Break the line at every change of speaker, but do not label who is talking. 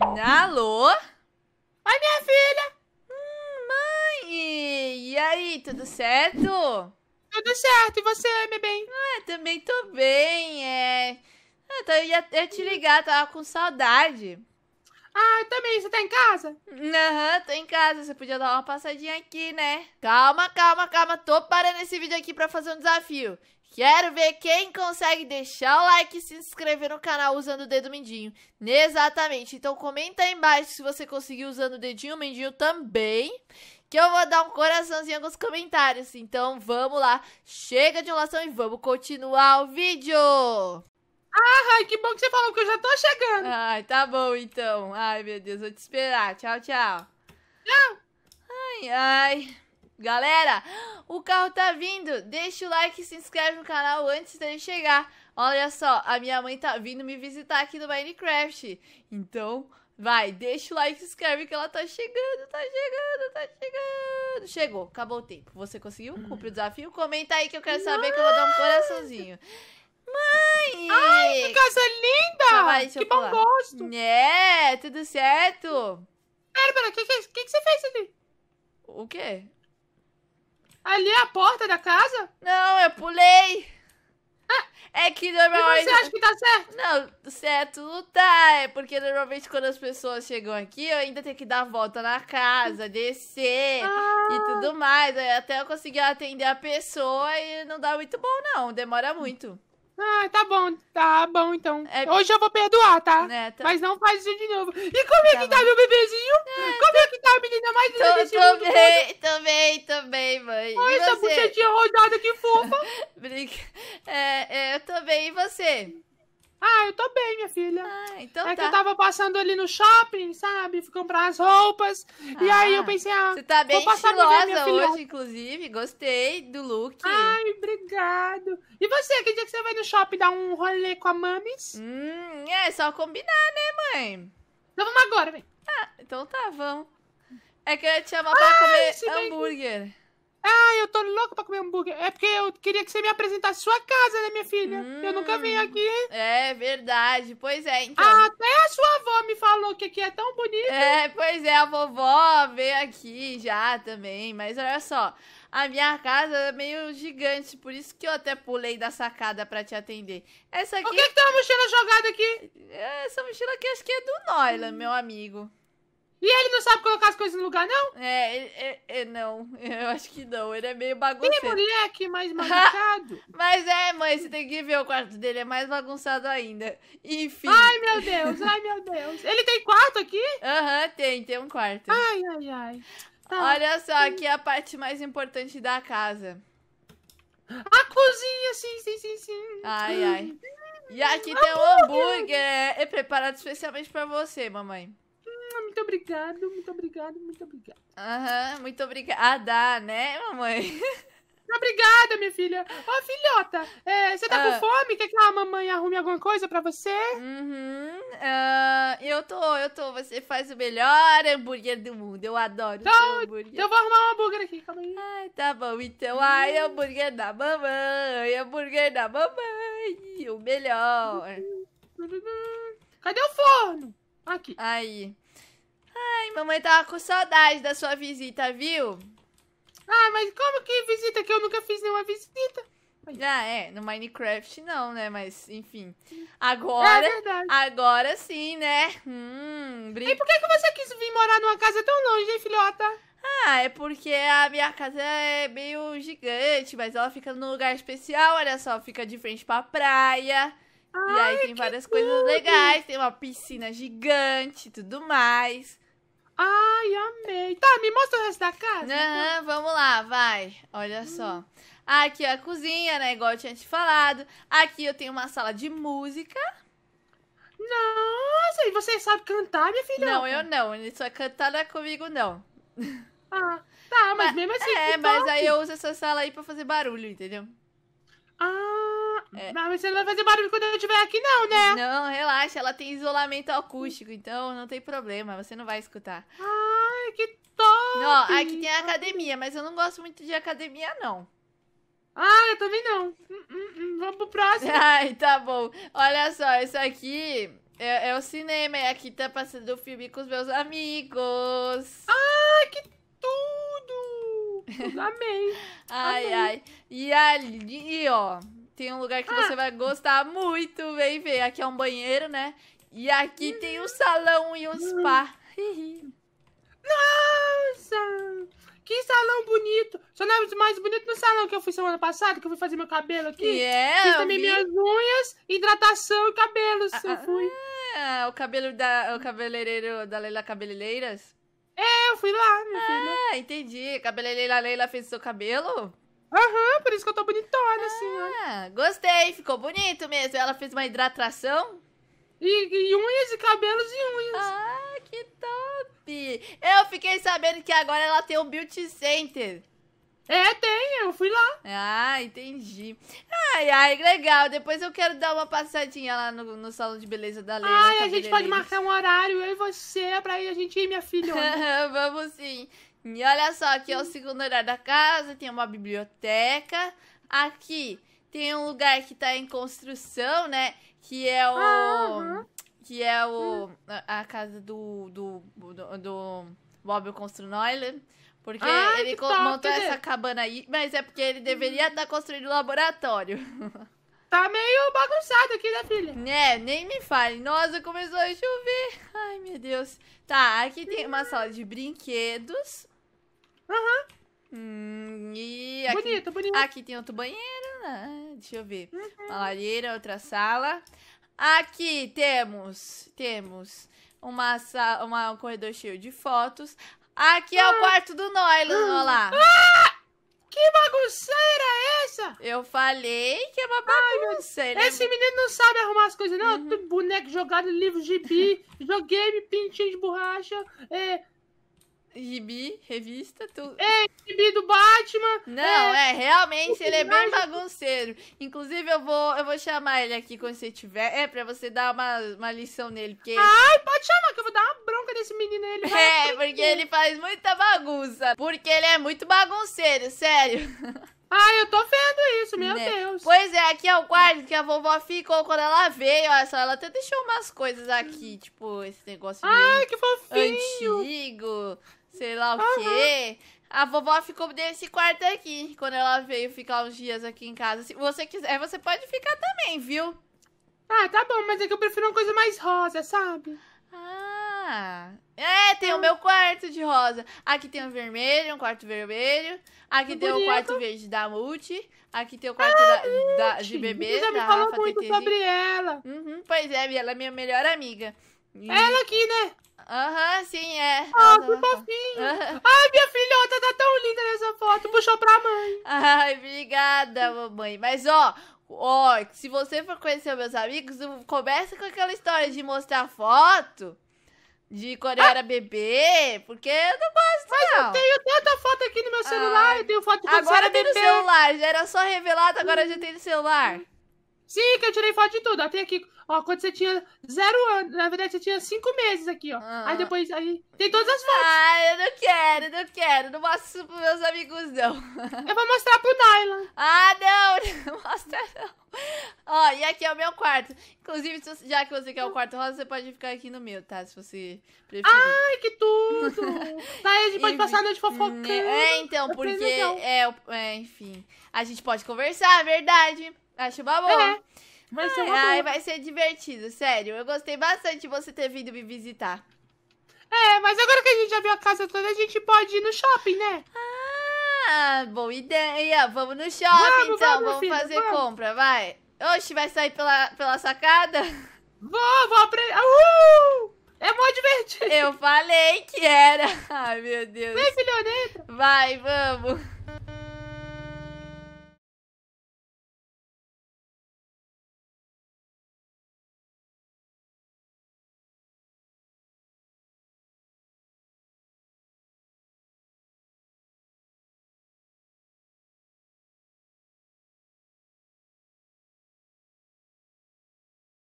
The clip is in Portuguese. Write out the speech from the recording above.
Alô? Oi, minha filha! Hum, mãe! E aí, tudo certo? Tudo certo, e você, meu bem? Ah, também tô bem, é... Ah, então eu ia, ia te ligar, tava com saudade. Ah, eu também. Você tá em casa? Aham, uhum, tô em casa. Você podia dar uma passadinha aqui, né? Calma, calma, calma. Tô parando esse vídeo aqui pra fazer um desafio. Quero ver quem consegue deixar o like e se inscrever no canal usando o dedo mindinho. Exatamente. Então comenta aí embaixo se você conseguir usando o dedinho mendinho mindinho também. Que eu vou dar um coraçãozinho nos comentários. Então vamos lá. Chega de enrolação e vamos continuar o vídeo. Ah, que bom que você falou, que eu já tô chegando. Ai, tá bom então. Ai, meu Deus, vou te esperar. Tchau, tchau. Tchau. Ai, ai. Galera, o carro tá vindo. Deixa o like e se inscreve no canal antes dele chegar. Olha só, a minha mãe tá vindo me visitar aqui no Minecraft. Então, vai, deixa o like e se inscreve que ela tá chegando, tá chegando, tá chegando. Chegou, acabou o tempo. Você conseguiu? Cumpre o desafio? Comenta aí que eu quero saber que eu vou dar um coraçãozinho. Mãe! Ai, que casa linda! Vai, que pular. bom gosto! É, tudo certo? Pera, pera, o que, que, é que, que você fez ali? O quê? Ali é a porta da casa? Não, eu pulei! Ah, é que normalmente. E você acha que tá certo? Não, certo não tá. É porque normalmente quando as pessoas chegam aqui, eu ainda tenho que dar a volta na casa, descer ah. e tudo mais. Até eu conseguir atender a pessoa e não dá muito bom, não. Demora muito. Ah, tá bom, tá bom então. É... Hoje eu vou perdoar, tá? É, tá... Mas não faz isso de novo. E como é tá que bom. tá meu bebezinho? É, como tô... é que tá a menina mais linda desse mundo? Também, também, também, mãe. Olha essa você? rodada, que fofa. Brinca. É, é eu também. E você? Ah, eu tô bem, minha filha. Ah, então é tá. que eu tava passando ali no shopping, sabe? Fui comprar as roupas. Ah, e aí eu ah, pensei, ah, você tá bem vou passar estilosa minha filha. hoje, inclusive. Gostei do look. Ah, você, que dia que você vai no shopping dar um rolê com a Mamis? Hum, é só combinar, né, mãe? Então vamos agora, vem. Ah, então tá, vamos. É que eu ia te chamar pra comer hambúrguer. Bem... Ah, eu tô louco pra comer hambúrguer. É porque eu queria que você me apresentasse sua casa, né, minha filha? Hum, eu nunca vim hum, aqui. É verdade, pois é, então. Ah, até a sua avó me falou que aqui é tão bonito. É, pois é, a vovó veio aqui já também, mas olha só. A minha casa é meio gigante, por isso que eu até pulei da sacada para te atender. Essa aqui. Por que, que tem uma mochila jogada aqui? Essa mochila aqui acho que é do Noila, meu amigo. E ele não sabe colocar as coisas no lugar, não? É, é, é, é não. Eu acho que não. Ele é meio bagunçado. Tem moleque mais bagunçado. mas é, mãe, você tem que ver o quarto dele. É mais bagunçado ainda. Enfim. Ai, meu Deus. Ai, meu Deus. Ele tem quarto aqui? Aham, uhum, tem. Tem um quarto. Ai, ai, ai. Tá. Olha só, aqui é a parte mais importante da casa. A cozinha, sim, sim, sim, sim. Ai, ai. E aqui tem o hambúrguer. É preparado especialmente para você, mamãe muito obrigado, muito obrigado, muito obrigado. Aham, uhum, muito obrigada, né, mamãe? Obrigada, minha filha. Ó, oh, filhota, é, você tá uh, com ah. fome? Quer que a mamãe arrume alguma coisa pra você? Uhum. Uh, eu tô, eu tô. Você faz o melhor hambúrguer do mundo. Eu adoro tá, então, hambúrguer. Eu vou arrumar um hambúrguer aqui, calma aí. Ai, tá bom. Então, ai, hum. hambúrguer da mamãe. Hambúrguer da mamãe. O melhor. Hum, hum, Cadê o forno? Aqui. Aí. Ai, mamãe tava com saudade da sua visita, viu? Ah, mas como que visita? Que eu nunca fiz nenhuma visita. Ah, é, no Minecraft não, né? Mas, enfim. Agora. É agora sim, né? Hum, brin... E por que, que você quis vir morar numa casa tão longe, hein, filhota? Ah, é porque a minha casa é meio gigante, mas ela fica num lugar especial, olha só, fica de frente pra praia. Ai, e aí tem várias tudo. coisas legais, tem uma piscina gigante e tudo mais. Ai, amei. Tá, me mostra o resto da casa. Aham, então. vamos lá, vai. Olha hum. só. Aqui é a cozinha, né? Igual eu tinha te falado. Aqui eu tenho uma sala de música. Nossa, e você sabe cantar, minha filha? Não, eu não. Isso é comigo, não. Ah, tá, mas, mas mesmo assim. É, mas aí eu uso essa sala aí pra fazer barulho, entendeu? Ah, é... Não, mas você não vai fazer barulho quando eu estiver aqui, não, né? Não, relaxa, ela tem isolamento acústico, então não tem problema, você não vai escutar. Ai, que top! Não, aqui tem a academia, mas eu não gosto muito de academia, não. Ah, eu também não. Hum, hum, hum, vamos pro próximo. Ai, tá bom. Olha só, isso aqui é, é o cinema. E aqui tá passando o filme com os meus amigos. ai que tudo! Amei. ai, Amei. ai. E ali, ó, tem um lugar que ah. você vai gostar muito, vem ver. Aqui é um banheiro, né? E aqui tem um salão e um spa. Nossa! Que salão bonito! Só não é mais bonito no salão que eu fui semana passada, que eu fui fazer meu cabelo aqui. Yeah, Fiz também vi. minhas unhas, hidratação e cabelos. Ah, eu ah, fui. Ah, o cabelo da. O cabeleireiro da Leila Cabeleireiras? É, eu fui lá, meu ah, filho. Ah, entendi. Cabeleireira Leila fez seu cabelo? Aham, por isso que eu tô bonitona, ah, assim, Ah, Gostei, ficou bonito mesmo. Ela fez uma hidratação. E, e unhas e cabelos e unhas. Ah, que top! Eu fiquei sabendo que agora ela tem um beauty center. É, tem, eu fui lá. Ah, entendi. Ai, ai, legal. Depois eu quero dar uma passadinha lá no, no salão de beleza da Leila. Ai, a gente pode marcar um horário, eu e você, pra ir a gente ir, minha filha. Vamos sim. E olha só, aqui é o segundo andar da casa, tem uma biblioteca. Aqui tem um lugar que tá em construção, né? Que é o. Ah, que é o. A, a casa do. do. do, do Bob Construnoiler. Porque ele montou top, essa né? cabana aí, mas é porque ele deveria estar uhum. tá construindo um laboratório. Tá meio bagunçado aqui, né, filha? Né, nem me fale. Nossa, começou a chover. Ai, meu Deus. Tá, aqui tem uma sala de brinquedos. Aham. Uhum. Hum, e aqui, bonito, bonito. Aqui tem outro banheiro. Ah, deixa eu ver. Uhum. Uma lareira, outra sala. Aqui temos, temos uma sala, uma, um corredor cheio de fotos. Aqui ah. é o ah. quarto do Noilan, olha lá. Ah! Que bagunceira é essa? Eu falei que é uma bagunça. Ai, é esse é... menino não sabe arrumar as coisas, não. Uhum. Boneco jogado, livro joguei videogame, pintinho de borracha, é, gibi, revista, tudo. É, gibi do Batman. Não, é, é realmente ele é bem bagunceiro. Inclusive eu vou, eu vou chamar ele aqui quando você tiver, é para você dar uma, uma lição nele, porque Ai, pode chamar que eu vou dar uma bronca nesse menino ele. É, porque ele faz muita bagunça, porque ele é muito bagunceiro, sério. Ah, eu tô vendo isso, meu né? Deus. Pois é, aqui é o quarto que a vovó ficou quando ela veio. Olha só, ela até deixou umas coisas aqui, tipo, esse negócio Ai, que fofinho. antigo sei lá o uhum. quê. A vovó ficou nesse quarto aqui, quando ela veio ficar uns dias aqui em casa. Se você quiser, você pode ficar também, viu? Ah, tá bom, mas é que eu prefiro uma coisa mais rosa, sabe? Ah, é, tem ah. o meu quarto de rosa. Aqui tem o vermelho, um quarto vermelho. Aqui que tem bonito. o quarto verde da Multi. Aqui tem o quarto ah, da, da, de bebê. Você já me falou muito sobre ela. Uhum, pois é, ela é minha melhor amiga. Ela aqui, né? Aham, uhum, sim, é. Ah, que tá. fofinho. Uhum. Ai, minha filhota tá tão linda nessa foto. Puxou pra mãe. Ai, obrigada, mamãe. Mas, ó, ó, se você for conhecer meus amigos, começa com aquela história de mostrar foto de quando ah. eu era bebê, porque eu não gosto, Mas não. eu tenho tanta foto aqui no meu celular, ah. eu tenho foto de quando agora era bebê. Agora tem no celular, já era só revelado, agora já tem no celular. Sim, que eu tirei foto de tudo. até tem aqui, ó, quando você tinha zero anos, na verdade você tinha cinco meses aqui, ó. Ah. Aí depois, aí tem todas as fotos. Ah, eu não quero, não quero. Não mostro pros meus amigos, não. Eu vou mostrar pro Naila. Ah, não, não mostra não. Ó, e aqui é o meu quarto. Inclusive, já que você quer o quarto rosa, você pode ficar aqui no meu, tá? Se você preferir. Ai, que tudo! tá, aí a gente pode e, passar a noite fofocando. É, então, porque... É, é, enfim, a gente pode conversar, é verdade. Acho uma boa. É. Vai ser uma boa. Ai, vai ser divertido, sério. Eu gostei bastante de você ter vindo me visitar. É, mas agora que a gente já viu a casa toda, a gente pode ir no shopping, né? Ah, boa ideia. Vamos no shopping, vamos, então. Vamos, vamos filho, fazer vamos. compra, vai. Oxe, vai sair pela, pela sacada? Vou, vou aprender. Uhul! É mó divertido. Eu falei que era. Ai, meu Deus. Vem, filhão, entra. Vai, vamos.